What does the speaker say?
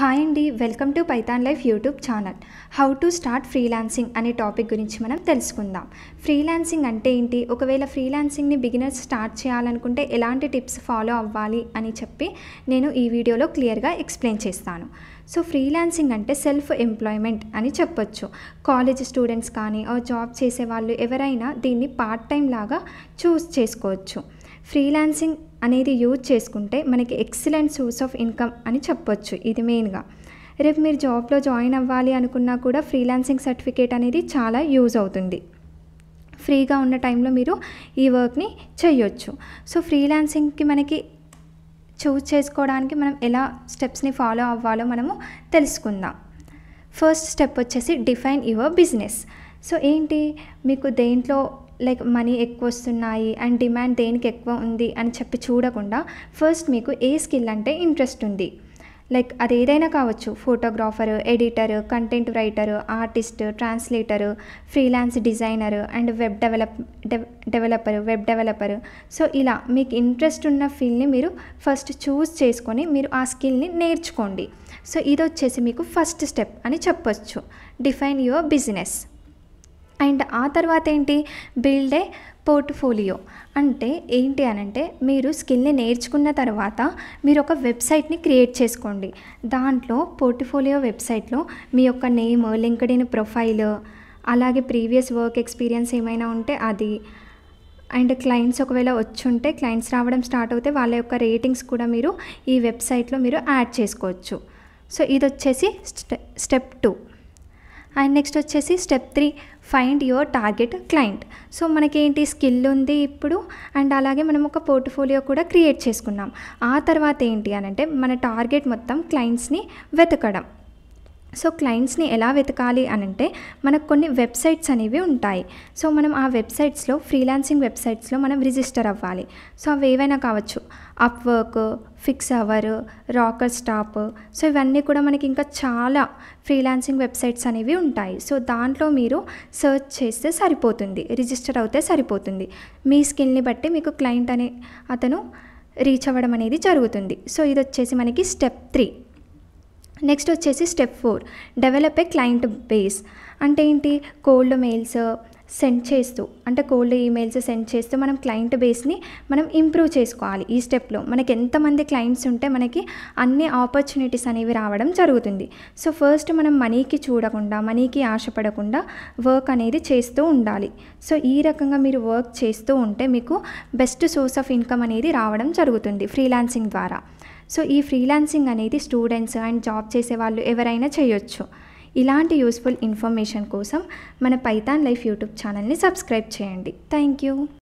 hi అండి welcome to Python life YouTube channel how to start freelancing అనే topic గురించి మనం తెలుసుకుందాం ఫ్రీలాన్సింగ్ అంటే ఏంటి ఒకవేళ ఫ్రీలాన్సింగ్ని బిగినర్స్ స్టార్ట్ చేయాలనుకుంటే ఎలాంటి టిప్స్ ఫాలో అవ్వాలి అని చెప్పి నేను ఈ వీడియోలో క్లియర్గా ఎక్స్ప్లెయిన్ చేస్తాను సో ఫ్రీలాన్సింగ్ అంటే సెల్ఫ్ ఎంప్లాయ్మెంట్ అని చెప్పొచ్చు కాలేజ్ స్టూడెంట్స్ కానీ జాబ్ చేసే వాళ్ళు ఎవరైనా దీన్ని పార్ట్ టైం లాగా చూస్ చేసుకోవచ్చు ఫ్రీలాన్సింగ్ అనేది యూజ్ చేసుకుంటే మనకి ఎక్సలెంట్ సోర్స్ ఆఫ్ ఇన్కమ్ అని చెప్పొచ్చు ఇది మెయిన్గా రేపు మీరు జాబ్లో జాయిన్ అవ్వాలి అనుకున్నా కూడా ఫ్రీలాన్సింగ్ సర్టిఫికేట్ అనేది చాలా యూజ్ అవుతుంది ఫ్రీగా ఉన్న టైంలో మీరు ఈ వర్క్ని చేయొచ్చు సో ఫ్రీలాన్సింగ్కి మనకి చూజ్ చేసుకోవడానికి మనం ఎలా స్టెప్స్ని ఫాలో అవ్వాలో మనము తెలుసుకుందాం ఫస్ట్ స్టెప్ వచ్చేసి డిఫైన్ యువర్ బిజినెస్ సో ఏంటి మీకు దేంట్లో లైక్ మనీ ఎక్కువ వస్తున్నాయి అండ్ డిమాండ్ దేనికి ఎక్కువ ఉంది అని చెప్పి చూడకుండా ఫస్ట్ మీకు ఏ స్కిల్ అంటే ఇంట్రెస్ట్ ఉంది లైక్ అది ఏదైనా కావచ్చు photographer editor content writer artist translator freelance designer and web develop developer web developer so ఇలా మీకు ఇంట్రెస్ట్ ఉన్న ఫీల్డ్ని మీరు ఫస్ట్ చూస్ చేసుకొని మీరు ఆ స్కిల్ని నేర్చుకోండి సో ఇది వచ్చేసి మీకు ఫస్ట్ స్టెప్ అని చెప్పొచ్చు డిఫైన్ యువర్ బిజినెస్ అండ్ ఆ తర్వాత ఏంటి బిల్డ్ ఏ పోర్ట్ఫోలియో అంటే ఏంటి అని అంటే మీరు స్కిల్ని నేర్చుకున్న తర్వాత మీరు ఒక వెబ్సైట్ని క్రియేట్ చేసుకోండి దాంట్లో పోర్ట్ఫోలియో వెబ్సైట్లో మీ యొక్క నేమ్ లింక్డ్ ఇన్ ప్రొఫైల్ అలాగే ప్రీవియస్ వర్క్ ఎక్స్పీరియన్స్ ఏమైనా ఉంటే అది అండ్ క్లయింట్స్ ఒకవేళ వచ్చుంటే క్లయింట్స్ రావడం స్టార్ట్ అవుతే వాళ్ళ యొక్క రేటింగ్స్ కూడా మీరు ఈ వెబ్సైట్లో మీరు యాడ్ చేసుకోవచ్చు సో ఇది వచ్చేసి స్టెప్ టూ అండ్ నెక్స్ట్ వచ్చేసి step three find your target client so మనకేంటి స్కిల్ ఉంది ఇప్పుడు అండ్ అలాగే మనం ఒక పోర్ట్ఫోలియో కూడా క్రియేట్ చేసుకున్నాం ఆ తర్వాత ఏంటి అనంటే మన టార్గెట్ మొత్తం క్లయింట్స్ని వెతకడం సో క్లయింట్స్ని ఎలా వెతకాలి అని అంటే మనకు కొన్ని వెబ్సైట్స్ అనేవి ఉంటాయి సో మనం ఆ వెబ్సైట్స్లో ఫ్రీలాన్సింగ్ వెబ్సైట్స్లో మనం రిజిస్టర్ అవ్వాలి సో అవి ఏవైనా కావచ్చు అప్ వర్క్ ఫిక్స్ అవర్ రాకర్ స్టాప్ సో ఇవన్నీ కూడా మనకి ఇంకా చాలా ఫ్రీలాన్సింగ్ వెబ్సైట్స్ అనేవి ఉంటాయి సో దాంట్లో మీరు సెర్చ్ చేస్తే సరిపోతుంది రిజిస్టర్ అవుతే సరిపోతుంది మీ స్కిల్ని బట్టి మీకు క్లయింట్ అనే అతను రీచ్ అవ్వడం అనేది జరుగుతుంది సో ఇది వచ్చేసి మనకి స్టెప్ త్రీ నెక్స్ట్ వచ్చేసి step four develop a client base అంటే ఏంటి కోల్డ్ మెయిల్స్ సెండ్ చేస్తూ అంటే కోల్డ్ ఈమెయిల్స్ సెండ్ చేస్తూ మనం క్లయింట్ బేస్ని మనం ఇంప్రూవ్ చేసుకోవాలి ఈ స్టెప్లో మనకి ఎంతమంది క్లయింట్స్ ఉంటే మనకి అన్ని ఆపర్చునిటీస్ అనేవి రావడం జరుగుతుంది సో ఫస్ట్ మనం మనీకి చూడకుండా మనీకి ఆశపడకుండా వర్క్ అనేది చేస్తూ ఉండాలి సో ఈ రకంగా మీరు వర్క్ చేస్తూ ఉంటే మీకు బెస్ట్ సోర్స్ ఆఫ్ ఇన్కమ్ అనేది రావడం జరుగుతుంది ఫ్రీలాన్సింగ్ ద్వారా సో ఈ ఫ్రీలాన్సింగ్ అనేది స్టూడెంట్స్ అండ్ జాబ్ చేసే వాళ్ళు ఎవరైనా చేయొచ్చు ఇలాంటి యూస్ఫుల్ ఇన్ఫర్మేషన్ కోసం మన పైథాన్ లైఫ్ యూట్యూబ్ ఛానల్ని సబ్స్క్రైబ్ చేయండి థ్యాంక్ యూ